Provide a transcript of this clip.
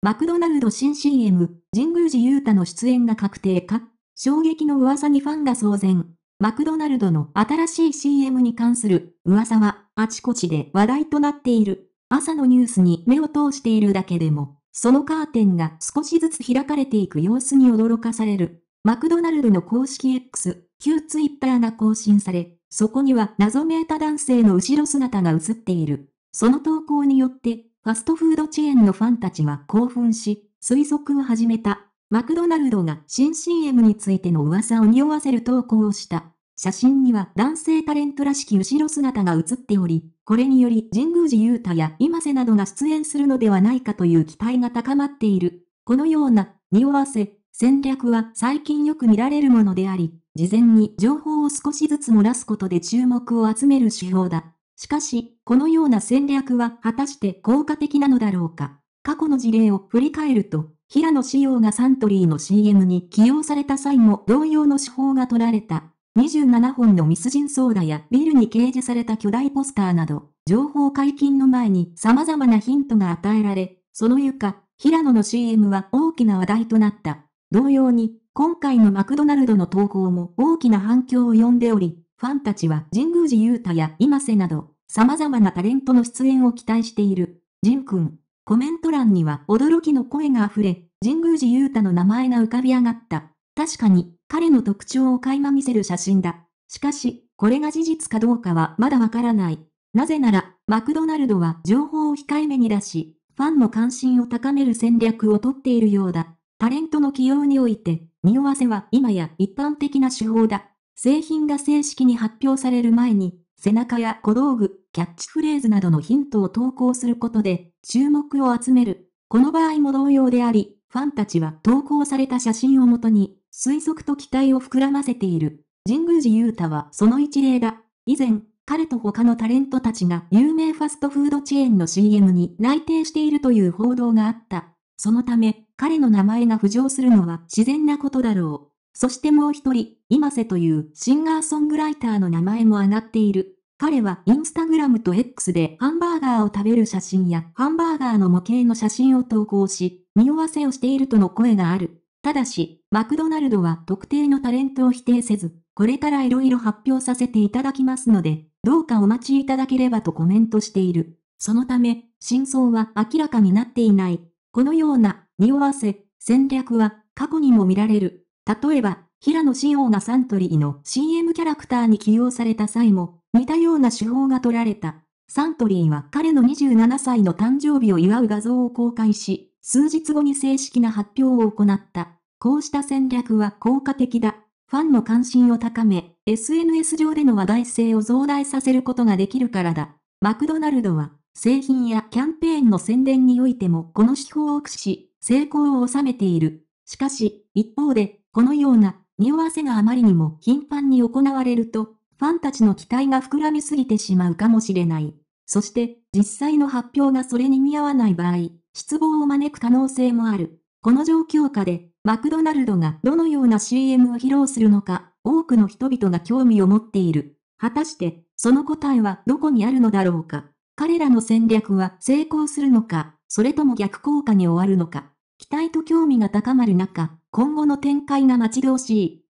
マクドナルド新 CM、神宮寺勇太の出演が確定か衝撃の噂にファンが騒然。マクドナルドの新しい CM に関する噂はあちこちで話題となっている。朝のニュースに目を通しているだけでも、そのカーテンが少しずつ開かれていく様子に驚かされる。マクドナルドの公式 X、旧 Twitter が更新され、そこには謎めいた男性の後ろ姿が映っている。その投稿によってファストフードチェーンのファンたちは興奮し、推測を始めた。マクドナルドが新 CM についての噂を匂わせる投稿をした。写真には男性タレントらしき後ろ姿が写っており、これにより神宮寺勇太や今瀬などが出演するのではないかという期待が高まっている。このような匂わせ、戦略は最近よく見られるものであり、事前に情報を少しずつ漏らすことで注目を集める手法だ。しかし、このような戦略は果たして効果的なのだろうか。過去の事例を振り返ると、平野紫耀がサントリーの CM に起用された際も同様の手法が取られた。27本のミスジンソーダやビルに掲示された巨大ポスターなど、情報解禁の前に様々なヒントが与えられ、その床、平野の CM は大きな話題となった。同様に、今回のマクドナルドの投稿も大きな反響を呼んでおり、ファンたちは神宮藤裕太や今瀬など、様々なタレントの出演を期待している、く君。コメント欄には驚きの声が溢れ、神宮寺勇太の名前が浮かび上がった。確かに、彼の特徴を垣間見せる写真だ。しかし、これが事実かどうかはまだわからない。なぜなら、マクドナルドは情報を控えめに出し、ファンの関心を高める戦略をとっているようだ。タレントの起用において、匂わせは今や一般的な手法だ。製品が正式に発表される前に、背中や小道具、キャッチフレーズなどのヒントを投稿することで、注目を集める。この場合も同様であり、ファンたちは投稿された写真をもとに、推測と期待を膨らませている。神宮寺勇太はその一例だ。以前、彼と他のタレントたちが有名ファストフードチェーンの CM に内定しているという報道があった。そのため、彼の名前が浮上するのは自然なことだろう。そしてもう一人、今瀬というシンガーソングライターの名前も上がっている。彼はインスタグラムと X でハンバーガーを食べる写真やハンバーガーの模型の写真を投稿し、匂わせをしているとの声がある。ただし、マクドナルドは特定のタレントを否定せず、これから色々発表させていただきますので、どうかお待ちいただければとコメントしている。そのため、真相は明らかになっていない。このような、匂わせ、戦略は過去にも見られる。例えば、平野紫耀がサントリーの CM キャラクターに起用された際も、似たような手法が取られた。サントリーは彼の27歳の誕生日を祝う画像を公開し、数日後に正式な発表を行った。こうした戦略は効果的だ。ファンの関心を高め、SNS 上での話題性を増大させることができるからだ。マクドナルドは、製品やキャンペーンの宣伝においてもこの手法を駆使し、成功を収めている。しかし、一方で、このような匂わせがあまりにも頻繁に行われると、ファンたちの期待が膨らみすぎてしまうかもしれない。そして、実際の発表がそれに見合わない場合、失望を招く可能性もある。この状況下で、マクドナルドがどのような CM を披露するのか、多くの人々が興味を持っている。果たして、その答えはどこにあるのだろうか。彼らの戦略は成功するのか、それとも逆効果に終わるのか。期待と興味が高まる中、今後の展開が待ち遠しい